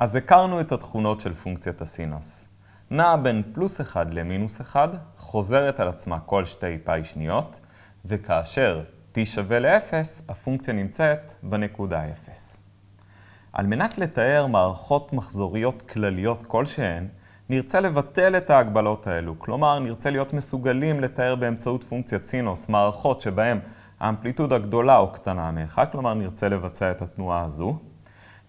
אז הכרנו את התכונות של פונקציית הסינוס. נעה בין פלוס 1 למינוס 1, חוזרת על עצמה כל שתי פאי שניות, וכאשר t שווה ל-0, הפונקציה נמצאת בנקודה 0. על מנת לתאר מערכות מחזוריות כלליות כלשהן, נרצה לבטל את ההגבלות האלו, כלומר נרצה להיות מסוגלים לתאר באמצעות פונקציית סינוס מערכות שבהן האמפליטודה גדולה או קטנה מאחד, כלומר נרצה לבצע את התנועה הזו,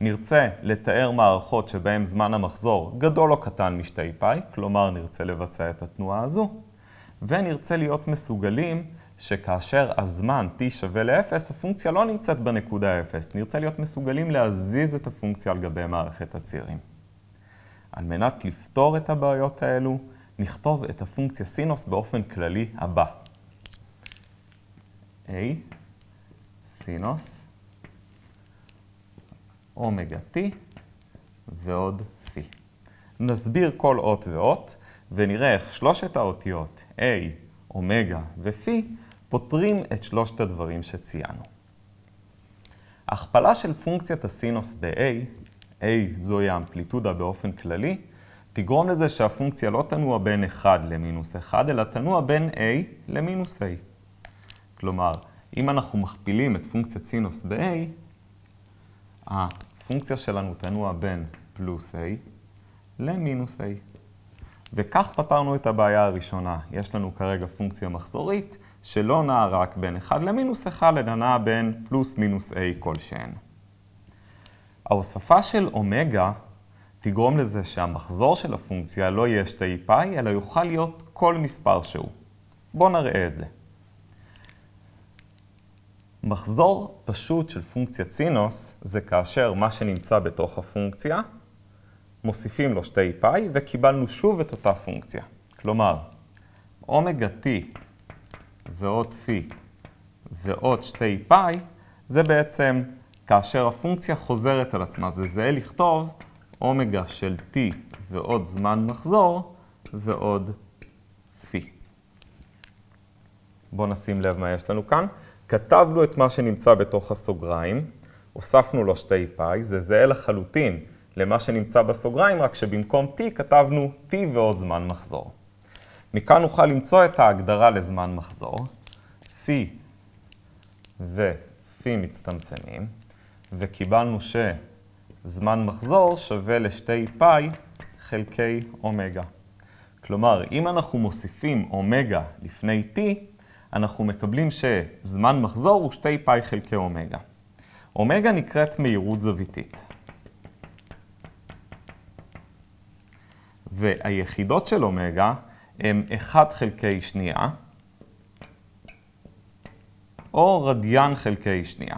נרצה לתאר מערכות שבהן זמן המחזור גדול או קטן משתי פאי, כלומר נרצה לבצע את התנועה הזו, ונרצה להיות מסוגלים שכאשר הזמן t שווה ל-0, הפונקציה לא נמצאת בנקודה 0. נרצה להיות מסוגלים להזיז את הפונקציה על גבי מערכת הצירים. על מנת לפתור את הבעיות האלו, נכתוב את הפונקציה סינוס באופן כללי הבא. a סינוס אומגה T ועוד C. נסביר כל אות ואות, ונראה איך שלושת האותיות A, אומגה ו c פותרים את שלושת הדברים שציינו. הכפלה של פונקציית הסינוס ב-A, A זוהי האמפליטודה באופן כללי, תגרום לזה שהפונקציה לא תנוע בין 1 למינוס 1, אלא תנוע בין A למינוס A. כלומר, אם אנחנו מכפילים את פונקציית סינוס ב-A, הפונקציה שלנו תנוע בין פלוס a למינוס a. וכך פתרנו את הבעיה הראשונה. יש לנו כרגע פונקציה מחזורית שלא נעה רק בין 1 למינוס 1, אלא נעה בין פלוס מינוס a כלשהן. ההוספה של אומגה תגרום לזה שהמחזור של הפונקציה לא יהיה שתי פאי, אלא יוכל להיות כל מספר שהוא. בואו נראה את זה. מחזור פשוט של פונקציה צינוס זה כאשר מה שנמצא בתוך הפונקציה, מוסיפים לו שתי פאי וקיבלנו שוב את אותה פונקציה. כלומר, אומגה t ועוד פי ועוד שתי פאי, זה בעצם כאשר הפונקציה חוזרת על עצמה. זה זהה לכתוב אומגה של t ועוד זמן מחזור ועוד פי. בואו נשים לב מה יש לנו כאן. כתבנו את מה שנמצא בתוך הסוגריים, הוספנו לו שתי פאי, זה זהה לחלוטין למה שנמצא בסוגריים, רק שבמקום t כתבנו t ועוד זמן מחזור. מכאן נוכל למצוא את ההגדרה לזמן מחזור. פי ופי מצטמצמים, וקיבלנו שזמן מחזור שווה לשתי פאי חלקי אומגה. כלומר, אם אנחנו מוסיפים אומגה לפני t, אנחנו מקבלים שזמן מחזור הוא 2 פאי חלקי אומגה. אומגה נקראת מהירות זוויתית. והיחידות של אומגה הם 1 חלקי שנייה, או רדיאן חלקי שנייה.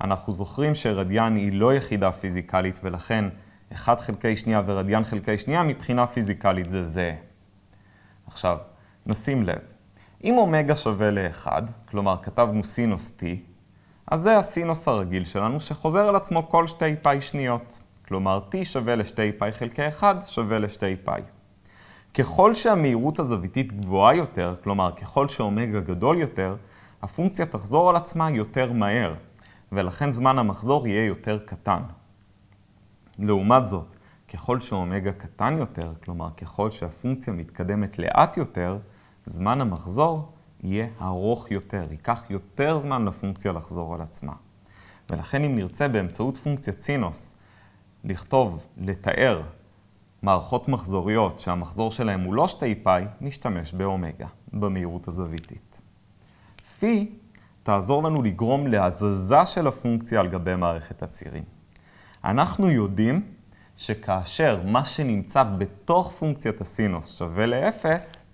אנחנו זוכרים שרדיאן היא לא יחידה פיזיקלית, ולכן 1 חלקי שנייה ורדיאן חלקי שנייה מבחינה פיזיקלית זה זה. עכשיו, נשים לב, אם אומגה שווה ל-1, כלומר כתבנו סינוס t, אז זה הסינוס הרגיל שלנו שחוזר על עצמו כל שתי פאי שניות. כלומר, t שווה לשתי פאי חלקי 1 שווה לשתי פאי. ככל שהמהירות הזוויתית גבוהה יותר, כלומר ככל שאומגה גדול יותר, הפונקציה תחזור על עצמה יותר מהר, ולכן זמן המחזור יהיה יותר קטן. לעומת זאת, ככל שאומגה קטן יותר, כלומר ככל שהפונקציה מתקדמת לאט יותר, זמן המחזור יהיה ארוך יותר, ייקח יותר זמן לפונקציה לחזור על עצמה. ולכן אם נרצה באמצעות פונקציה צינוס לכתוב, לתאר מערכות מחזוריות שהמחזור שלהן הוא לא שתי פאי, נשתמש באומגה, במהירות הזוויתית. פי תעזור לנו לגרום להזזה של הפונקציה על גבי מערכת הצירים. אנחנו יודעים שכאשר מה שנמצא בתוך פונקציית הסינוס שווה לאפס,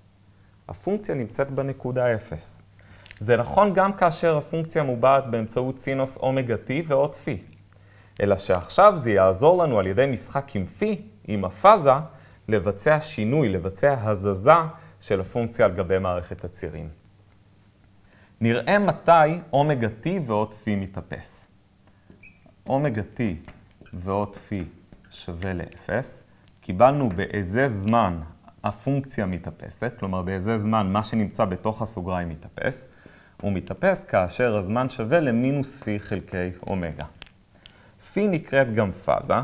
הפונקציה נמצאת בנקודה 0. זה נכון גם כאשר הפונקציה מובעת באמצעות סינוס אומגה t ועוד פי. אלא שעכשיו זה יעזור לנו על ידי משחק עם פי, עם הפאזה, לבצע שינוי, לבצע הזזה של הפונקציה על גבי מערכת הצירים. נראה מתי אומגה t ועוד פי מתאפס. אומגה t ועוד פי שווה ל-0. קיבלנו באיזה זמן הפונקציה מתאפסת, כלומר באיזה זמן מה שנמצא בתוך הסוגריים מתאפס, הוא מתאפס כאשר הזמן שווה למינוס פי חלקי אומגה. פי נקראת גם פאזה,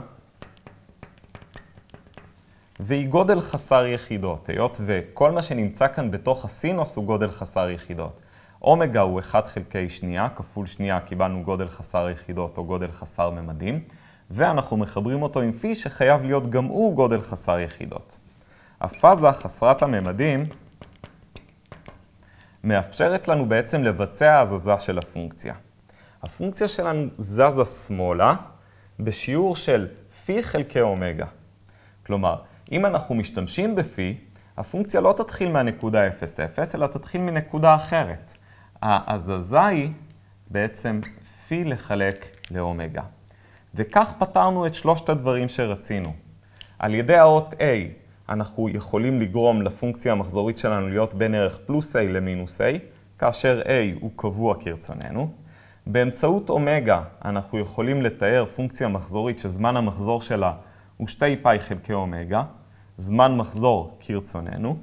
והיא גודל חסר יחידות, היות וכל מה שנמצא כאן בתוך הסינוס הוא גודל חסר יחידות. אומגה הוא 1 חלקי שנייה, כפול שנייה קיבלנו גודל חסר יחידות או גודל חסר ממדים, ואנחנו מחברים אותו עם פי שחייב להיות גם הוא גודל חסר יחידות. הפאזה חסרת הממדים מאפשרת לנו בעצם לבצע הזזה של הפונקציה. הפונקציה שלנו זזה שמאלה בשיעור של פי חלקי אומגה. כלומר, אם אנחנו משתמשים בפי, הפונקציה לא תתחיל מהנקודה 0 0 אלא תתחיל מנקודה אחרת. ההזזה היא בעצם פי לחלק לאומגה. וכך פתרנו את שלושת הדברים שרצינו. על ידי האות A אנחנו יכולים לגרום לפונקציה המחזורית שלנו להיות בין ערך פלוס a למינוס a, כאשר a הוא קבוע כרצוננו. באמצעות אומגה אנחנו יכולים לתאר פונקציה מחזורית שזמן המחזור שלה הוא 2 פאי חלקי אומגה, זמן מחזור כרצוננו,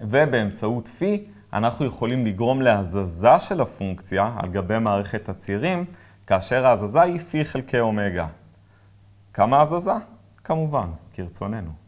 ובאמצעות פי אנחנו יכולים לגרום להזזה של הפונקציה על גבי מערכת הצירים, כאשר ההזזה היא פי חלקי אומגה. כמה הזזה? כמובן, כרצוננו.